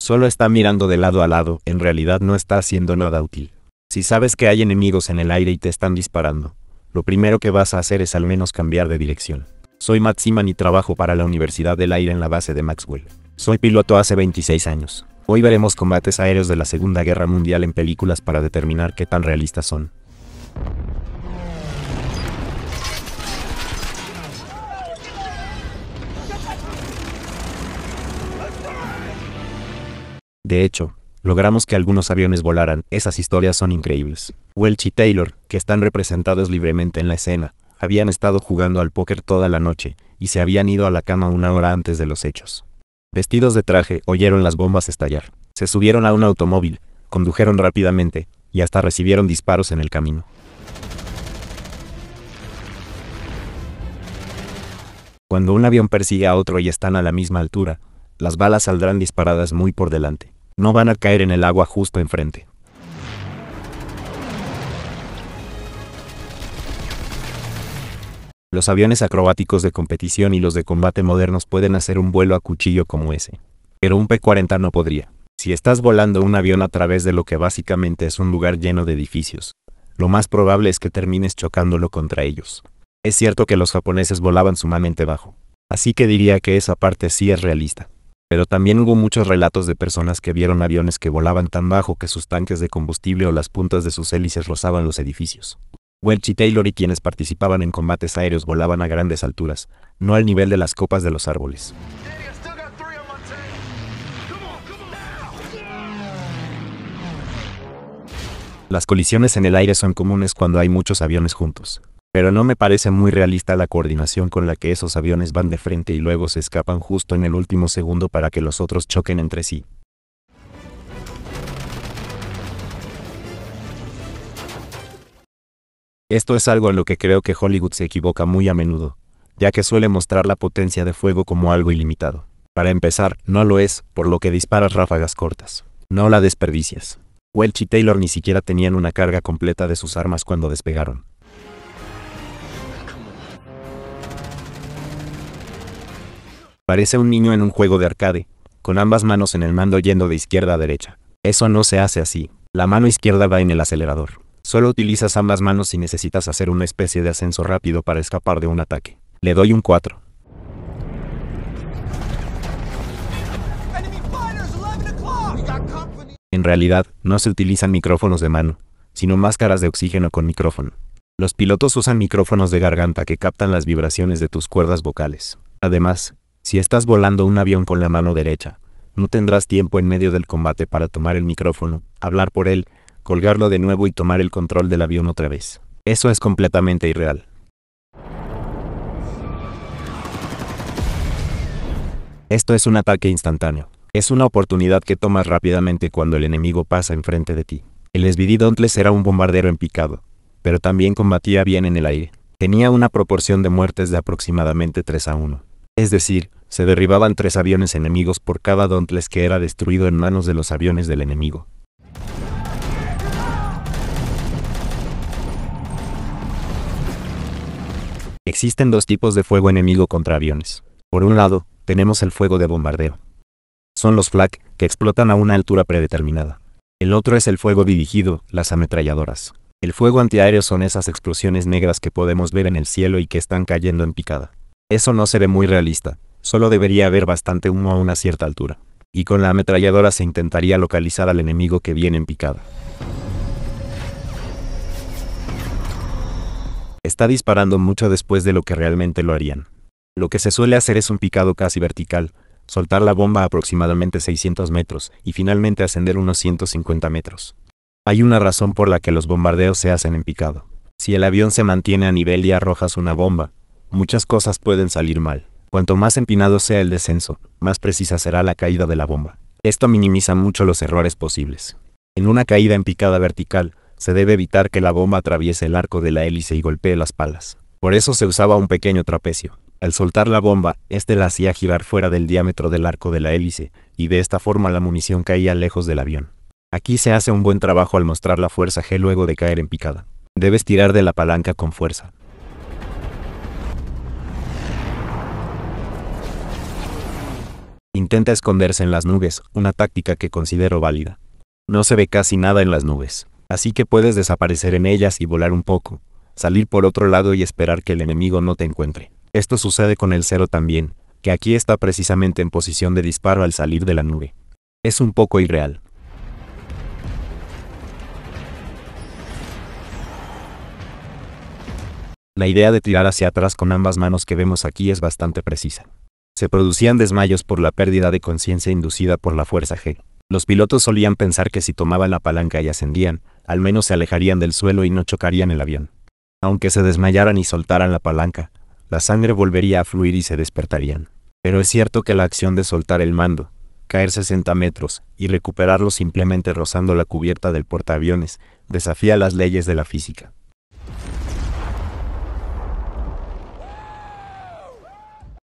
Solo está mirando de lado a lado, en realidad no está haciendo nada útil. Si sabes que hay enemigos en el aire y te están disparando, lo primero que vas a hacer es al menos cambiar de dirección. Soy Matt Seaman y trabajo para la Universidad del Aire en la base de Maxwell. Soy piloto hace 26 años. Hoy veremos combates aéreos de la Segunda Guerra Mundial en películas para determinar qué tan realistas son. De hecho, logramos que algunos aviones volaran, esas historias son increíbles. Welch y Taylor, que están representados libremente en la escena, habían estado jugando al póker toda la noche, y se habían ido a la cama una hora antes de los hechos. Vestidos de traje, oyeron las bombas estallar. Se subieron a un automóvil, condujeron rápidamente, y hasta recibieron disparos en el camino. Cuando un avión persigue a otro y están a la misma altura, las balas saldrán disparadas muy por delante no van a caer en el agua justo enfrente. Los aviones acrobáticos de competición y los de combate modernos pueden hacer un vuelo a cuchillo como ese. Pero un P-40 no podría. Si estás volando un avión a través de lo que básicamente es un lugar lleno de edificios, lo más probable es que termines chocándolo contra ellos. Es cierto que los japoneses volaban sumamente bajo, así que diría que esa parte sí es realista. Pero también hubo muchos relatos de personas que vieron aviones que volaban tan bajo que sus tanques de combustible o las puntas de sus hélices rozaban los edificios. Welch y Taylor y quienes participaban en combates aéreos volaban a grandes alturas, no al nivel de las copas de los árboles. Las colisiones en el aire son comunes cuando hay muchos aviones juntos. Pero no me parece muy realista la coordinación con la que esos aviones van de frente y luego se escapan justo en el último segundo para que los otros choquen entre sí. Esto es algo en lo que creo que Hollywood se equivoca muy a menudo, ya que suele mostrar la potencia de fuego como algo ilimitado. Para empezar, no lo es, por lo que disparas ráfagas cortas. No la desperdicias. Welch y Taylor ni siquiera tenían una carga completa de sus armas cuando despegaron. Parece un niño en un juego de arcade, con ambas manos en el mando yendo de izquierda a derecha. Eso no se hace así. La mano izquierda va en el acelerador. Solo utilizas ambas manos si necesitas hacer una especie de ascenso rápido para escapar de un ataque. Le doy un 4. En realidad, no se utilizan micrófonos de mano, sino máscaras de oxígeno con micrófono. Los pilotos usan micrófonos de garganta que captan las vibraciones de tus cuerdas vocales. Además, si estás volando un avión con la mano derecha, no tendrás tiempo en medio del combate para tomar el micrófono, hablar por él, colgarlo de nuevo y tomar el control del avión otra vez. Eso es completamente irreal. Esto es un ataque instantáneo. Es una oportunidad que tomas rápidamente cuando el enemigo pasa enfrente de ti. El Dontles era un bombardero en picado, pero también combatía bien en el aire. Tenía una proporción de muertes de aproximadamente 3 a 1. Es decir, se derribaban tres aviones enemigos por cada Dauntless que era destruido en manos de los aviones del enemigo. Existen dos tipos de fuego enemigo contra aviones. Por un lado, tenemos el fuego de bombardeo. Son los flak, que explotan a una altura predeterminada. El otro es el fuego dirigido, las ametralladoras. El fuego antiaéreo son esas explosiones negras que podemos ver en el cielo y que están cayendo en picada. Eso no se ve muy realista, Solo debería haber bastante humo a una cierta altura. Y con la ametralladora se intentaría localizar al enemigo que viene en picada. Está disparando mucho después de lo que realmente lo harían. Lo que se suele hacer es un picado casi vertical, soltar la bomba a aproximadamente 600 metros y finalmente ascender unos 150 metros. Hay una razón por la que los bombardeos se hacen en picado. Si el avión se mantiene a nivel y arrojas una bomba, muchas cosas pueden salir mal. Cuanto más empinado sea el descenso, más precisa será la caída de la bomba. Esto minimiza mucho los errores posibles. En una caída en picada vertical, se debe evitar que la bomba atraviese el arco de la hélice y golpee las palas. Por eso se usaba un pequeño trapecio. Al soltar la bomba, este la hacía girar fuera del diámetro del arco de la hélice, y de esta forma la munición caía lejos del avión. Aquí se hace un buen trabajo al mostrar la fuerza G luego de caer en picada. Debes tirar de la palanca con fuerza. Intenta esconderse en las nubes, una táctica que considero válida. No se ve casi nada en las nubes, así que puedes desaparecer en ellas y volar un poco, salir por otro lado y esperar que el enemigo no te encuentre. Esto sucede con el cero también, que aquí está precisamente en posición de disparo al salir de la nube. Es un poco irreal. La idea de tirar hacia atrás con ambas manos que vemos aquí es bastante precisa se producían desmayos por la pérdida de conciencia inducida por la fuerza G. Los pilotos solían pensar que si tomaban la palanca y ascendían, al menos se alejarían del suelo y no chocarían el avión. Aunque se desmayaran y soltaran la palanca, la sangre volvería a fluir y se despertarían. Pero es cierto que la acción de soltar el mando, caer 60 metros y recuperarlo simplemente rozando la cubierta del portaaviones desafía las leyes de la física.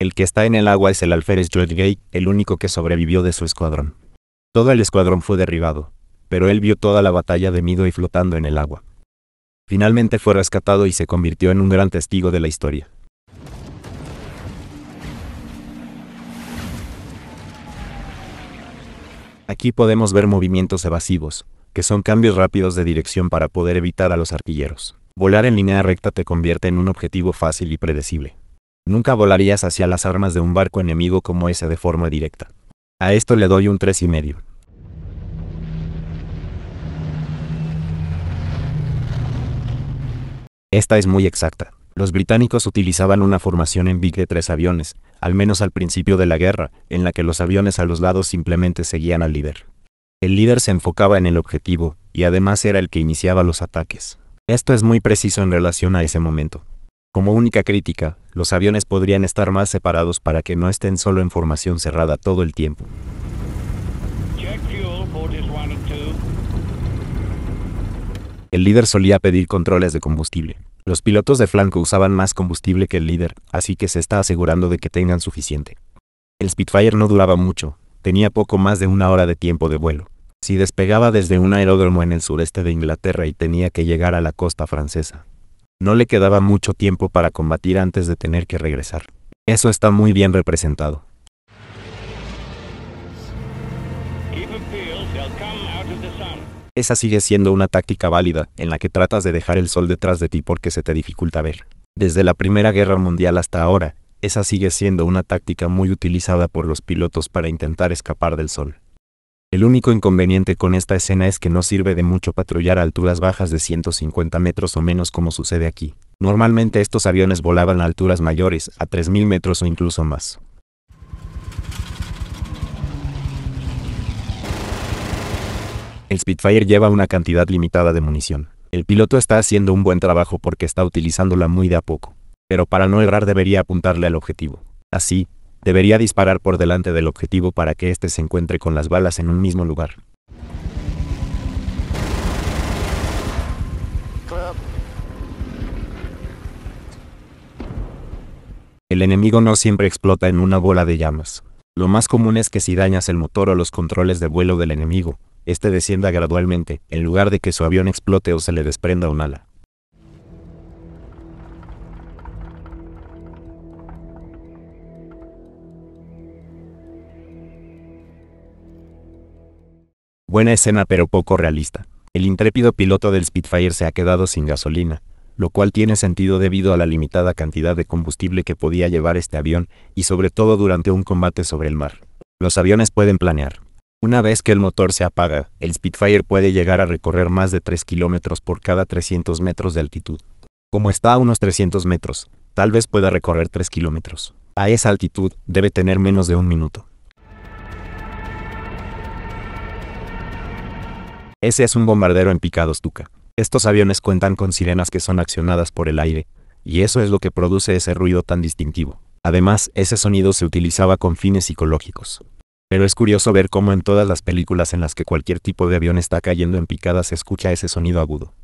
El que está en el agua es el alférez Gay, el único que sobrevivió de su escuadrón. Todo el escuadrón fue derribado, pero él vio toda la batalla de Mido y flotando en el agua. Finalmente fue rescatado y se convirtió en un gran testigo de la historia. Aquí podemos ver movimientos evasivos, que son cambios rápidos de dirección para poder evitar a los artilleros. Volar en línea recta te convierte en un objetivo fácil y predecible. Nunca volarías hacia las armas de un barco enemigo como ese de forma directa. A esto le doy un 3,5. Esta es muy exacta. Los británicos utilizaban una formación en big de tres aviones, al menos al principio de la guerra, en la que los aviones a los lados simplemente seguían al líder. El líder se enfocaba en el objetivo, y además era el que iniciaba los ataques. Esto es muy preciso en relación a ese momento. Como única crítica, los aviones podrían estar más separados para que no estén solo en formación cerrada todo el tiempo. El líder solía pedir controles de combustible. Los pilotos de flanco usaban más combustible que el líder, así que se está asegurando de que tengan suficiente. El Spitfire no duraba mucho, tenía poco más de una hora de tiempo de vuelo. Si despegaba desde un aeródromo en el sureste de Inglaterra y tenía que llegar a la costa francesa, no le quedaba mucho tiempo para combatir antes de tener que regresar. Eso está muy bien representado. Esa sigue siendo una táctica válida, en la que tratas de dejar el sol detrás de ti porque se te dificulta ver. Desde la Primera Guerra Mundial hasta ahora, esa sigue siendo una táctica muy utilizada por los pilotos para intentar escapar del sol. El único inconveniente con esta escena es que no sirve de mucho patrullar a alturas bajas de 150 metros o menos como sucede aquí. Normalmente estos aviones volaban a alturas mayores, a 3.000 metros o incluso más. El Spitfire lleva una cantidad limitada de munición. El piloto está haciendo un buen trabajo porque está utilizándola muy de a poco. Pero para no errar debería apuntarle al objetivo. Así, debería disparar por delante del objetivo para que éste se encuentre con las balas en un mismo lugar. El enemigo no siempre explota en una bola de llamas. Lo más común es que si dañas el motor o los controles de vuelo del enemigo, este descienda gradualmente, en lugar de que su avión explote o se le desprenda un ala. Buena escena pero poco realista. El intrépido piloto del Spitfire se ha quedado sin gasolina, lo cual tiene sentido debido a la limitada cantidad de combustible que podía llevar este avión, y sobre todo durante un combate sobre el mar. Los aviones pueden planear. Una vez que el motor se apaga, el Spitfire puede llegar a recorrer más de 3 kilómetros por cada 300 metros de altitud. Como está a unos 300 metros, tal vez pueda recorrer 3 kilómetros. A esa altitud, debe tener menos de un minuto. Ese es un bombardero en picados Tuca. Estos aviones cuentan con sirenas que son accionadas por el aire, y eso es lo que produce ese ruido tan distintivo. Además, ese sonido se utilizaba con fines psicológicos. Pero es curioso ver cómo en todas las películas en las que cualquier tipo de avión está cayendo en picadas se escucha ese sonido agudo.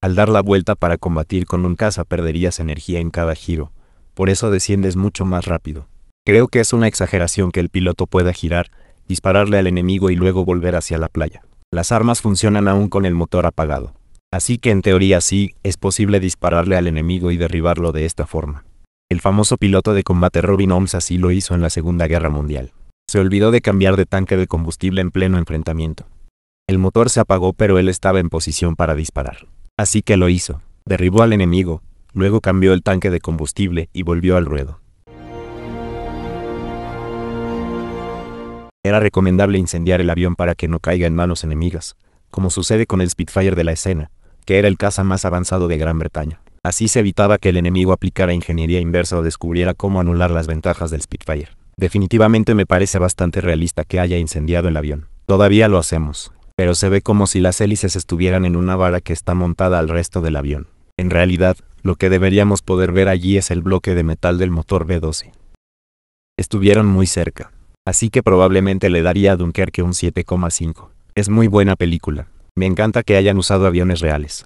Al dar la vuelta para combatir con un caza perderías energía en cada giro, por eso desciendes mucho más rápido. Creo que es una exageración que el piloto pueda girar, dispararle al enemigo y luego volver hacia la playa. Las armas funcionan aún con el motor apagado. Así que en teoría sí, es posible dispararle al enemigo y derribarlo de esta forma. El famoso piloto de combate Robin Holmes así lo hizo en la Segunda Guerra Mundial. Se olvidó de cambiar de tanque de combustible en pleno enfrentamiento. El motor se apagó pero él estaba en posición para disparar. Así que lo hizo. Derribó al enemigo, Luego cambió el tanque de combustible y volvió al ruedo. Era recomendable incendiar el avión para que no caiga en manos enemigas, como sucede con el Spitfire de la escena, que era el caza más avanzado de Gran Bretaña. Así se evitaba que el enemigo aplicara ingeniería inversa o descubriera cómo anular las ventajas del Spitfire. Definitivamente me parece bastante realista que haya incendiado el avión. Todavía lo hacemos, pero se ve como si las hélices estuvieran en una vara que está montada al resto del avión. En realidad, lo que deberíamos poder ver allí es el bloque de metal del motor B-12. Estuvieron muy cerca. Así que probablemente le daría a Dunkerque un 7,5. Es muy buena película. Me encanta que hayan usado aviones reales.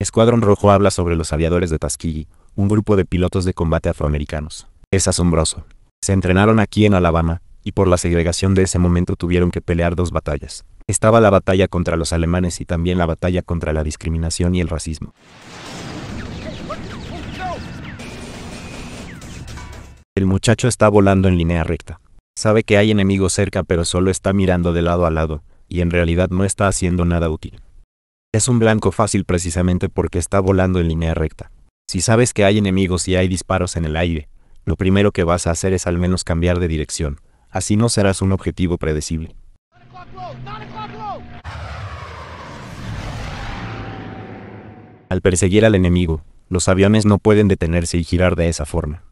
Escuadrón Rojo habla sobre los aviadores de Tuskegee, un grupo de pilotos de combate afroamericanos. Es asombroso. Se entrenaron aquí en Alabama, y por la segregación de ese momento tuvieron que pelear dos batallas estaba la batalla contra los alemanes y también la batalla contra la discriminación y el racismo. El muchacho está volando en línea recta. Sabe que hay enemigos cerca pero solo está mirando de lado a lado, y en realidad no está haciendo nada útil. Es un blanco fácil precisamente porque está volando en línea recta. Si sabes que hay enemigos y hay disparos en el aire, lo primero que vas a hacer es al menos cambiar de dirección, así no serás un objetivo predecible. Al perseguir al enemigo, los aviones no pueden detenerse y girar de esa forma.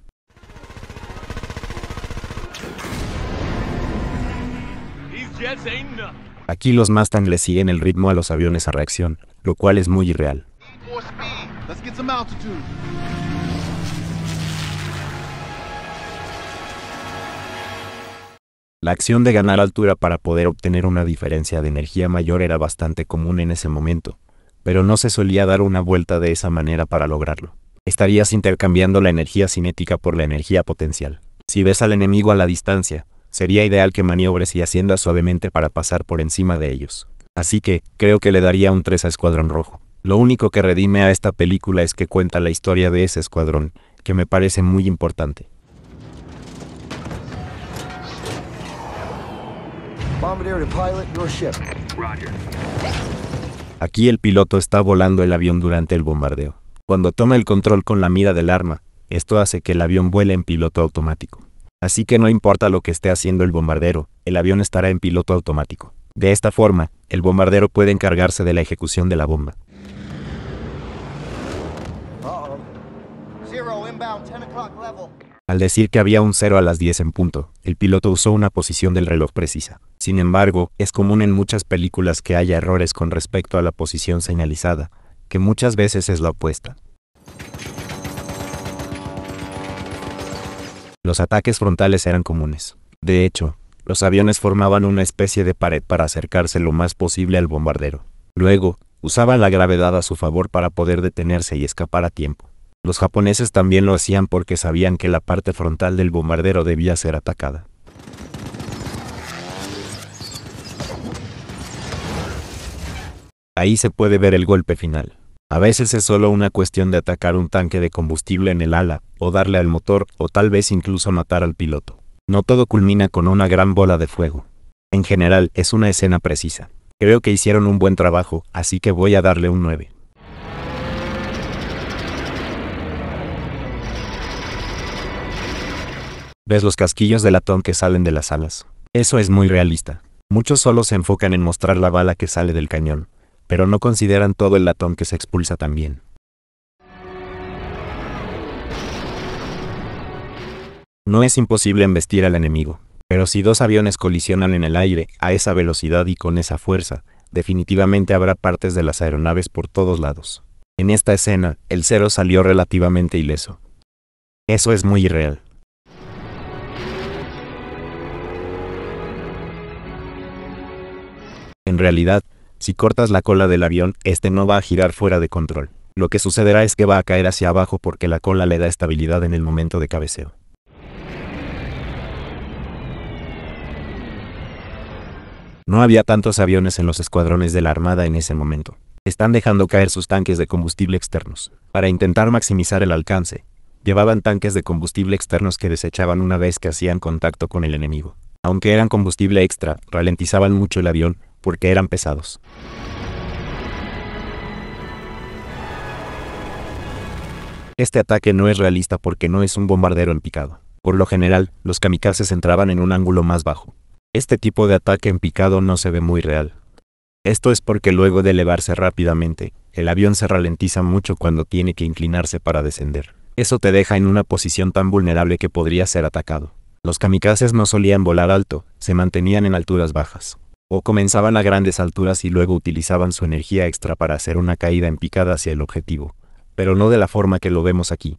Aquí los Mustang le siguen el ritmo a los aviones a reacción, lo cual es muy irreal. La acción de ganar altura para poder obtener una diferencia de energía mayor era bastante común en ese momento, pero no se solía dar una vuelta de esa manera para lograrlo. Estarías intercambiando la energía cinética por la energía potencial. Si ves al enemigo a la distancia, sería ideal que maniobres y asciendas suavemente para pasar por encima de ellos. Así que, creo que le daría un 3 a Escuadrón Rojo. Lo único que redime a esta película es que cuenta la historia de ese escuadrón, que me parece muy importante. Aquí el piloto está volando el avión durante el bombardeo. Cuando toma el control con la mira del arma, esto hace que el avión vuele en piloto automático. Así que no importa lo que esté haciendo el bombardero, el avión estará en piloto automático. De esta forma, el bombardero puede encargarse de la ejecución de la bomba. Al decir que había un cero a las 10 en punto, el piloto usó una posición del reloj precisa. Sin embargo, es común en muchas películas que haya errores con respecto a la posición señalizada, que muchas veces es la opuesta. Los ataques frontales eran comunes. De hecho, los aviones formaban una especie de pared para acercarse lo más posible al bombardero. Luego, usaban la gravedad a su favor para poder detenerse y escapar a tiempo. Los japoneses también lo hacían porque sabían que la parte frontal del bombardero debía ser atacada. Ahí se puede ver el golpe final. A veces es solo una cuestión de atacar un tanque de combustible en el ala, o darle al motor, o tal vez incluso matar al piloto. No todo culmina con una gran bola de fuego. En general, es una escena precisa. Creo que hicieron un buen trabajo, así que voy a darle un 9. Ves los casquillos de latón que salen de las alas. Eso es muy realista. Muchos solo se enfocan en mostrar la bala que sale del cañón, pero no consideran todo el latón que se expulsa también. No es imposible embestir al enemigo, pero si dos aviones colisionan en el aire a esa velocidad y con esa fuerza, definitivamente habrá partes de las aeronaves por todos lados. En esta escena, el cero salió relativamente ileso. Eso es muy irreal. En realidad, si cortas la cola del avión, este no va a girar fuera de control. Lo que sucederá es que va a caer hacia abajo porque la cola le da estabilidad en el momento de cabeceo. No había tantos aviones en los escuadrones de la Armada en ese momento. Están dejando caer sus tanques de combustible externos. Para intentar maximizar el alcance, llevaban tanques de combustible externos que desechaban una vez que hacían contacto con el enemigo. Aunque eran combustible extra, ralentizaban mucho el avión, porque eran pesados. Este ataque no es realista porque no es un bombardero en picado. Por lo general, los kamikazes entraban en un ángulo más bajo. Este tipo de ataque en picado no se ve muy real. Esto es porque luego de elevarse rápidamente, el avión se ralentiza mucho cuando tiene que inclinarse para descender. Eso te deja en una posición tan vulnerable que podría ser atacado. Los kamikazes no solían volar alto, se mantenían en alturas bajas o comenzaban a grandes alturas y luego utilizaban su energía extra para hacer una caída en picada hacia el objetivo, pero no de la forma que lo vemos aquí.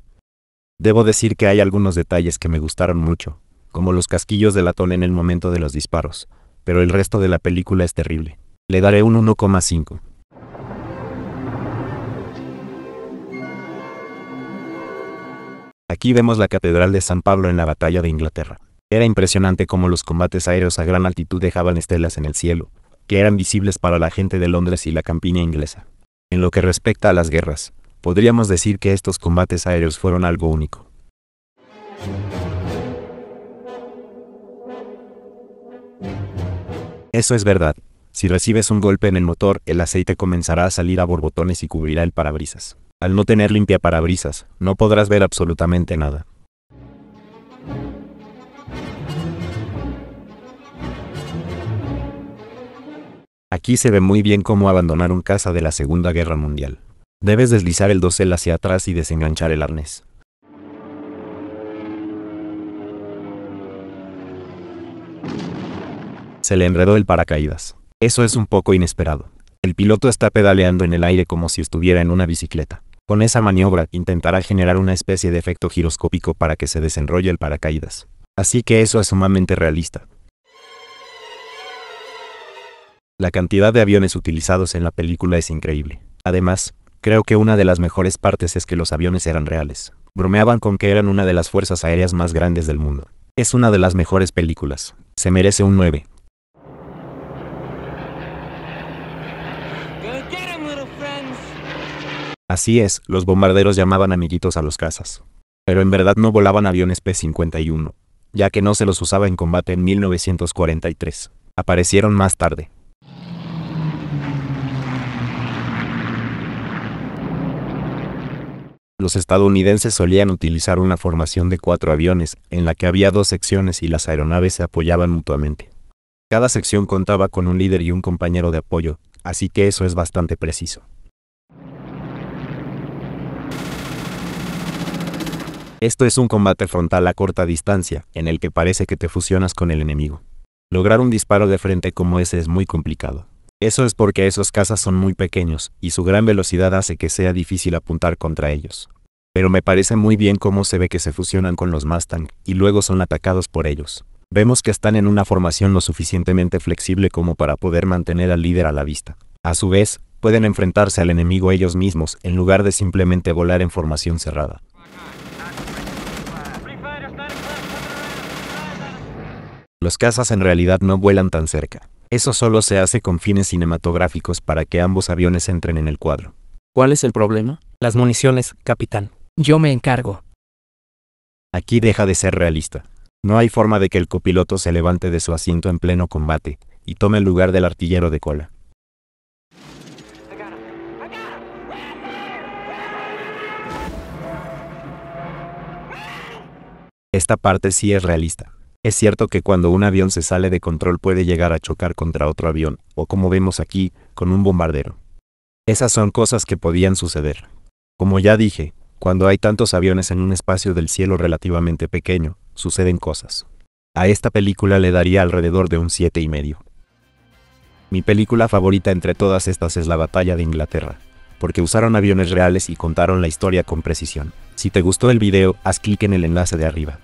Debo decir que hay algunos detalles que me gustaron mucho, como los casquillos de latón en el momento de los disparos, pero el resto de la película es terrible. Le daré un 1,5. Aquí vemos la Catedral de San Pablo en la Batalla de Inglaterra. Era impresionante cómo los combates aéreos a gran altitud dejaban estelas en el cielo, que eran visibles para la gente de Londres y la campiña inglesa. En lo que respecta a las guerras, podríamos decir que estos combates aéreos fueron algo único. Eso es verdad. Si recibes un golpe en el motor, el aceite comenzará a salir a borbotones y cubrirá el parabrisas. Al no tener limpia parabrisas, no podrás ver absolutamente nada. Aquí se ve muy bien cómo abandonar un caza de la Segunda Guerra Mundial. Debes deslizar el dosel hacia atrás y desenganchar el arnés. Se le enredó el paracaídas. Eso es un poco inesperado. El piloto está pedaleando en el aire como si estuviera en una bicicleta. Con esa maniobra intentará generar una especie de efecto giroscópico para que se desenrolle el paracaídas. Así que eso es sumamente realista. La cantidad de aviones utilizados en la película es increíble. Además, creo que una de las mejores partes es que los aviones eran reales. Bromeaban con que eran una de las fuerzas aéreas más grandes del mundo. Es una de las mejores películas. Se merece un 9. Em, Así es, los bombarderos llamaban amiguitos a los cazas. Pero en verdad no volaban aviones P-51, ya que no se los usaba en combate en 1943. Aparecieron más tarde. Los estadounidenses solían utilizar una formación de cuatro aviones, en la que había dos secciones y las aeronaves se apoyaban mutuamente. Cada sección contaba con un líder y un compañero de apoyo, así que eso es bastante preciso. Esto es un combate frontal a corta distancia, en el que parece que te fusionas con el enemigo. Lograr un disparo de frente como ese es muy complicado. Eso es porque esos cazas son muy pequeños, y su gran velocidad hace que sea difícil apuntar contra ellos. Pero me parece muy bien cómo se ve que se fusionan con los Mustang, y luego son atacados por ellos. Vemos que están en una formación lo suficientemente flexible como para poder mantener al líder a la vista. A su vez, pueden enfrentarse al enemigo ellos mismos, en lugar de simplemente volar en formación cerrada. Los cazas en realidad no vuelan tan cerca. Eso solo se hace con fines cinematográficos para que ambos aviones entren en el cuadro. ¿Cuál es el problema? Las municiones, capitán. Yo me encargo. Aquí deja de ser realista. No hay forma de que el copiloto se levante de su asiento en pleno combate y tome el lugar del artillero de cola. Esta parte sí es realista. Es cierto que cuando un avión se sale de control puede llegar a chocar contra otro avión, o como vemos aquí, con un bombardero. Esas son cosas que podían suceder. Como ya dije, cuando hay tantos aviones en un espacio del cielo relativamente pequeño, suceden cosas. A esta película le daría alrededor de un siete y medio. Mi película favorita entre todas estas es La Batalla de Inglaterra, porque usaron aviones reales y contaron la historia con precisión. Si te gustó el video, haz clic en el enlace de arriba.